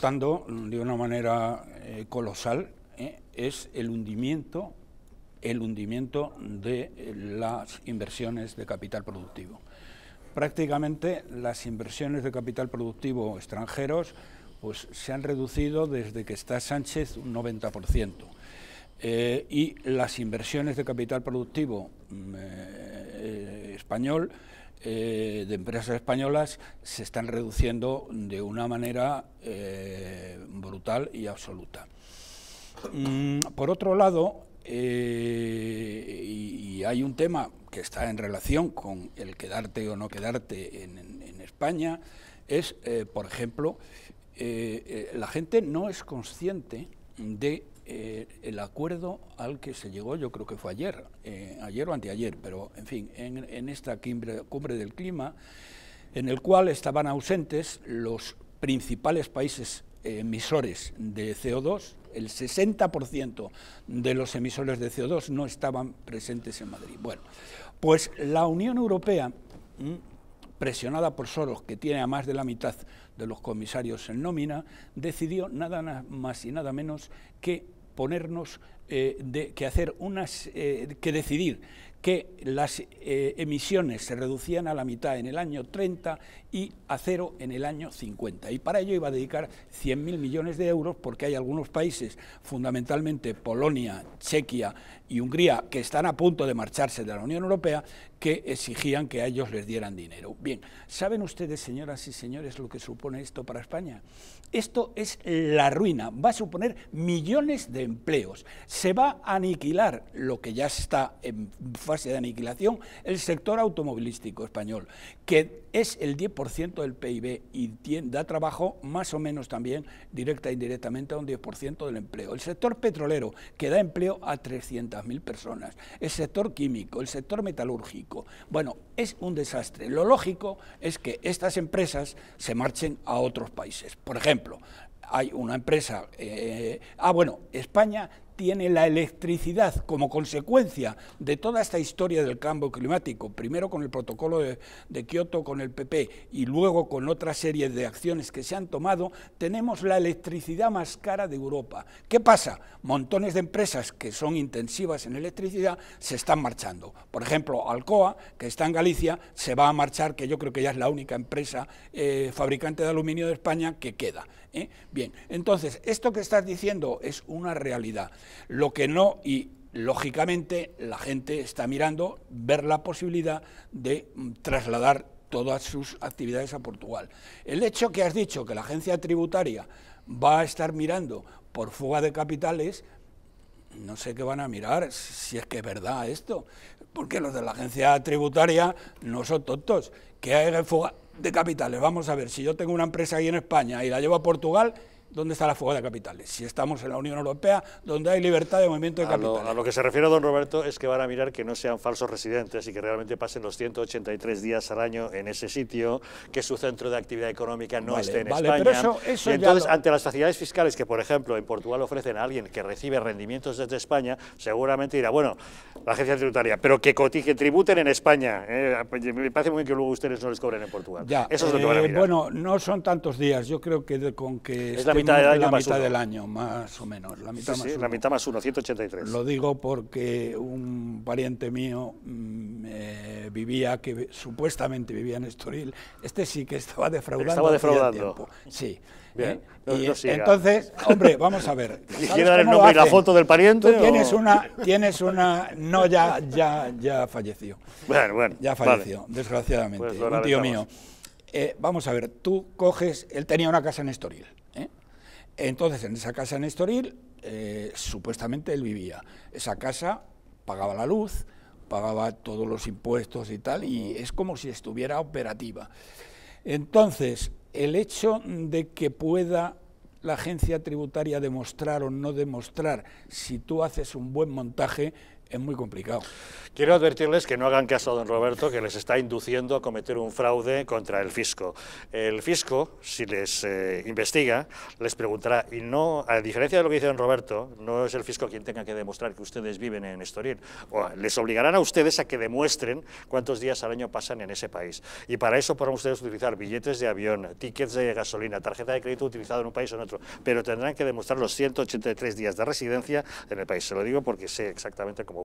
de una manera eh, colosal ¿eh? es el hundimiento, el hundimiento de las inversiones de capital productivo. Prácticamente las inversiones de capital productivo extranjeros pues, se han reducido desde que está Sánchez un 90%. Eh, y las inversiones de capital productivo mm, español eh, de empresas españolas se están reduciendo de una manera eh, brutal y absoluta. Mm, por otro lado, eh, y, hay un tema que está en relación con el quedarte o no quedarte en España, es, por ejemplo, la gente no es consciente de eh, el acuerdo al que se llegó, yo creo que fue ayer, eh, ayer o anteayer, pero en fin, en, esta cumbre, del clima, en el cual estaban ausentes los principales países emisores de CO2, el 60% de los emisores de CO2 no estaban presentes en Madrid. Bueno, pues la Unión Europea, mm, presionada por Soros, que tiene a más de la mitad de los comisarios en nómina, decidió nada más y nada menos que ponernos eh, de, que hacer unas, eh, que decidir que las eh, emisiones se reducían a la mitad en el año 30 y a cero en el año 50. Y para ello iba a dedicar 100.000 millones de euros porque hay algunos países, fundamentalmente Polonia, Chequia y Hungría, que están a punto de marcharse de la Unión Europea, que exigían que a ellos les dieran dinero. Bien, ¿saben ustedes, señoras y señores, lo que supone esto para España? Esto es la ruina, va a suponer millones de empleos, se va a aniquilar lo que ya está en fase de aniquilación el sector automovilístico español, que es el 10% del PIB y da trabajo más o menos también directa e indirectamente a un 10% del empleo. El sector petrolero, que da empleo a 300.000 personas. El sector químico, el sector metalúrgico. Bueno, es un desastre. Lo lógico es que estas empresas se marchen a otros países. Por ejemplo, hay una empresa... Eh, ah, bueno, España tiene la electricidad como consecuencia de toda esta historia del cambio climático, primero con el protocolo de, Kioto, con el PP y luego con otra serie de acciones que se han tomado, tenemos la electricidad más cara de Europa. ¿Qué pasa? Montones de empresas que son intensivas en electricidad se están marchando. Por ejemplo, Alcoa, que está en Galicia, se va a marchar, que yo creo que ya es la única empresa eh, fabricante de aluminio de España que queda. ¿eh? Bien, entonces, esto que estás diciendo es una realidad. Lo que no, y lógicamente la gente está mirando ver la posibilidad de mm, trasladar todas sus actividades a Portugal. El hecho que has dicho que la agencia tributaria va a estar mirando por fuga de capitales, no sé qué van a mirar, si es que es verdad esto, porque los de la agencia tributaria no son tontos, que hay fuga de capitales. Vamos a ver, si yo tengo una empresa ahí en España y la llevo a Portugal, ¿Dónde está la fuga de capitales? Si estamos en la Unión Europea, donde hay libertad de movimiento de capitales. A lo, que se refiere don Roberto es que van a mirar que no sean falsos residentes y que realmente pasen los 183 días al año en ese sitio, que su centro de actividad económica no esté en España. entonces, ante las facilidades fiscales que, por ejemplo, en Portugal ofrecen a alguien que recibe rendimientos desde España, seguramente dirá, bueno, la agencia tributaria, pero que cotice, tributen en España. Eh, me parece muy bien que luego ustedes no les cobren en Portugal. eso es lo que van a eh, bueno, no son tantos días. Yo creo que con que la mitad del año, más o menos. La mitad, más uno. la mitad más 183. Lo digo porque un pariente mío mm, eh, vivía, que supuestamente vivía en Estoril, este sí que estaba defraudando. Estaba defraudando. Sí. Eh, entonces, hombre, vamos a ver. ¿Quiere dar el nombre y la foto del pariente? tienes, una, tienes una. No, ya, ya, ya falleció. Bueno, bueno. Ya falleció, desgraciadamente. Pues un tío mío. Eh, vamos a ver, tú coges. Él tenía una casa en Estoril. Entonces, en esa casa en Estoril, eh, supuestamente él vivía. Esa casa pagaba la luz, pagaba todos los impuestos y tal, y es como si estuviera operativa. Entonces, el hecho de que pueda la agencia tributaria demostrar o no demostrar si tú haces un buen montaje es muy complicado. Quiero advertirles que no hagan caso a don Roberto, que les está induciendo a cometer un fraude contra el fisco. El fisco, si les eh, investiga, les preguntará, y no, a diferencia de lo que dice don Roberto, no es el fisco quien tenga que demostrar que ustedes viven en Estoril. O les obligarán a ustedes a que demuestren cuántos días al año pasan en ese país. Y para eso podrán ustedes utilizar billetes de avión, tickets de gasolina, tarjeta de crédito utilizada en un país o en otro, pero tendrán que demostrar los 183 días de residencia en el país. Se lo digo porque sé exactamente cómo